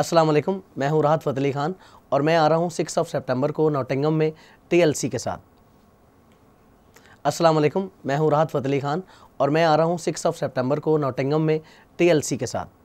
अस्सलाम वालेकुम मैं हूं राहत फतली खान और मैं आ रहा हूं सिक्स ऑफ सितंबर को नोटिंगम में टीएलसी के साथ अस्सलाम वालेकुम मैं हूं राहत फतली खान और मैं आ रहा हूं सिक्स ऑफ सितंबर को नोटिंगम में टीएलसी के साथ